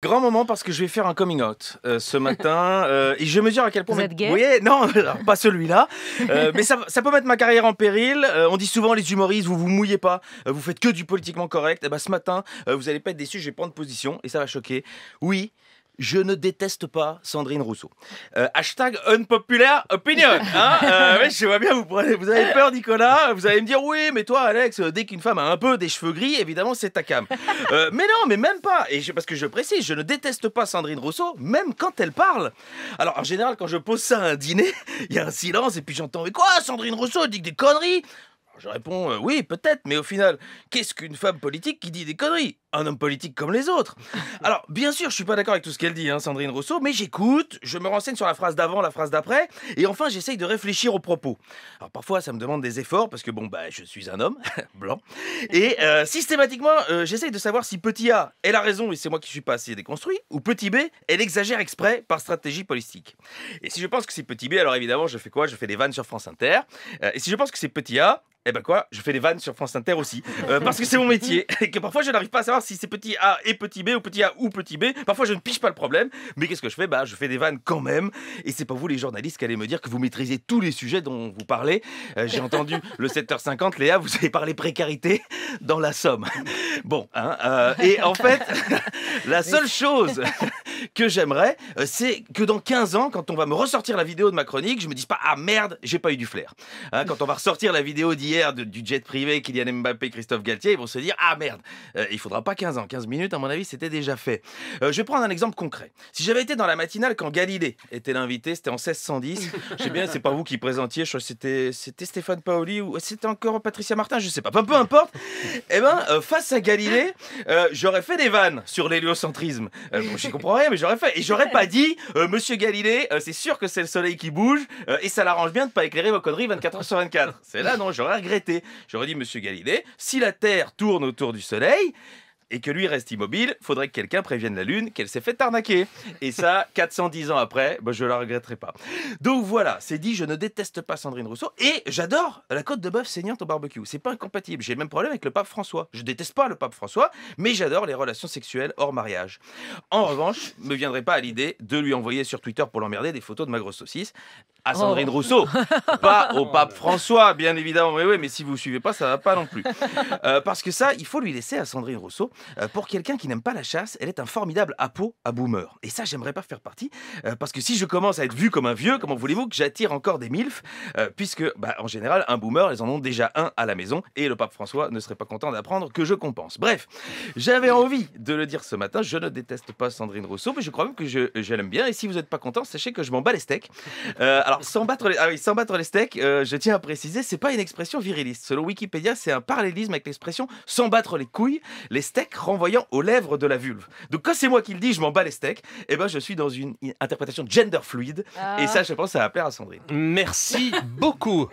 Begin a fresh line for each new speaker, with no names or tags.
Grand moment parce que je vais faire un coming out euh, ce matin euh, et je mesure à quel point. Vous êtes gay non, pas celui-là, euh, mais ça, peut mettre ma carrière en péril. on dit souvent les humoristes, vous vous mouillez pas, vous faites que du politiquement correct. Et eh bah, ben, ce matin, vous allez pas être déçus, je vais prendre position et ça va choquer. Oui, je ne déteste pas Sandrine Rousseau. Euh, hashtag unpopular opinion. Hein. Euh, je vois bien, vous, vous avez peur, Nicolas. Vous allez me dire, oui, mais toi, Alex, euh, dès qu'une femme a un peu des cheveux gris, évidemment, c'est ta cam. mais non, mais même pas. Et parce que je précise, je ne déteste pas Sandrine Rousseau, même quand elle parle. Alors, en général, quand je pose ça à un dîner, il y a un silence et puis j'entends, mais quoi, Sandrine Rousseau, elle dit des conneries je réponds euh, oui, peut-être, mais au final, qu'est-ce qu'une femme politique qui dit des conneries Un homme politique comme les autres. Alors, bien sûr, je suis pas d'accord avec tout ce qu'elle dit, hein, Sandrine Rousseau, mais j'écoute, je me renseigne sur la phrase d'avant, la phrase d'après, et enfin, j'essaye de réfléchir aux propos. Alors, parfois, ça me demande des efforts, parce que bon, bah, je suis un homme, blanc, et euh, systématiquement, euh, j'essaye de savoir si petit A, elle a raison, et c'est moi qui suis pas assez déconstruit, ou petit B, elle exagère exprès par stratégie politique. Et si je pense que c'est petit B, alors évidemment, je fais quoi Je fais des vannes sur France Inter. et si je pense que c'est petit A, eh ben quoi, je fais des vannes sur France Inter aussi, euh, parce que c'est mon métier, et que parfois je n'arrive pas à savoir si c'est petit a et petit b, ou petit a ou petit b, parfois je ne piche pas le problème, mais qu'est-ce que je fais Bah je fais des vannes quand même, et c'est pas vous les journalistes qui allez me dire que vous maîtrisez tous les sujets dont vous parlez, euh, j'ai entendu le 7h50, Léa, vous avez parlé précarité dans la Somme. Bon, hein, euh, et en fait, la seule chose que j'aimerais, euh, c'est que dans 15 ans, quand on va me ressortir la vidéo de ma chronique, je me dise pas ah merde, j'ai pas eu du flair. Hein, quand on va ressortir la vidéo d'hier du jet privé, Kylian Mbappé, Christophe Galtier, ils vont se dire ah merde, euh, il faudra pas 15 ans, 15 minutes à mon avis, c'était déjà fait. Euh, je vais prendre un exemple concret. Si j'avais été dans la matinale quand Galilée était l'invité, c'était en 1610. Je sais bien, c'est pas vous qui présentiez, je c'était Stéphane Paoli ou c'était encore Patricia Martin, je sais pas, peu importe. Eh ben face à Galilée, j'aurais fait des vannes sur l'héliocentrisme. je comprends mais j'aurais fait. Et j'aurais pas dit, euh, monsieur Galilée, euh, c'est sûr que c'est le soleil qui bouge euh, et ça l'arrange bien de pas éclairer vos conneries 24 h sur 24. C'est là, non, j'aurais regretté. J'aurais dit, monsieur Galilée, si la Terre tourne autour du soleil, et que lui reste immobile, faudrait que quelqu'un prévienne la Lune qu'elle s'est fait arnaquer. Et ça, 410 ans après, je bah, je la regretterai pas. Donc voilà, c'est dit, je ne déteste pas Sandrine Rousseau et j'adore la côte de bœuf saignante au barbecue. C'est pas incompatible. J'ai le même problème avec le pape François. Je déteste pas le pape François, mais j'adore les relations sexuelles hors mariage. En revanche, me viendrait pas à l'idée de lui envoyer sur Twitter pour l'emmerder des photos de ma grosse saucisse à Sandrine Rousseau, pas au pape François, bien évidemment. Mais oui, mais si vous suivez pas, ça va pas non plus. Euh, parce que ça, il faut lui laisser à Sandrine Rousseau. Euh, pour quelqu'un qui n'aime pas la chasse, elle est un formidable appôt à boomer. Et ça, j'aimerais pas faire partie, euh, parce que si je commence à être vu comme un vieux, comment voulez-vous que j'attire encore des milfs Puisque, bah, en général, un boomer, ils en ont déjà un à la maison, et le pape François ne serait pas content d'apprendre que je compense. Bref, j'avais envie de le dire ce matin. Je ne déteste pas Sandrine Rousseau, mais je crois même que je, l'aime bien. Et si vous n'êtes pas content, sachez que je m'en bats les steaks. alors sans battre les, ah sans battre les steaks, euh, je tiens à préciser, c'est pas une expression viriliste. Selon Wikipédia, c'est un parallélisme avec l'expression sans battre les couilles, les steaks renvoyant aux lèvres de la vulve. Donc, quand c'est moi qui le dis, je m'en bats les steaks, et eh ben je suis dans une interprétation gender fluide. Et ah. ça, je pense, ça va plaire à Sandrine. Merci beaucoup.